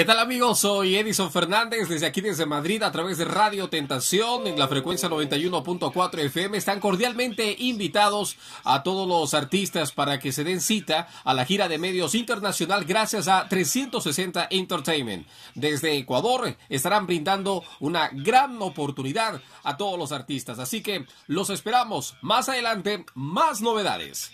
¿Qué tal amigos? Soy Edison Fernández desde aquí desde Madrid a través de Radio Tentación en la frecuencia 91.4 FM. Están cordialmente invitados a todos los artistas para que se den cita a la gira de medios internacional gracias a 360 Entertainment. Desde Ecuador estarán brindando una gran oportunidad a todos los artistas. Así que los esperamos más adelante, más novedades.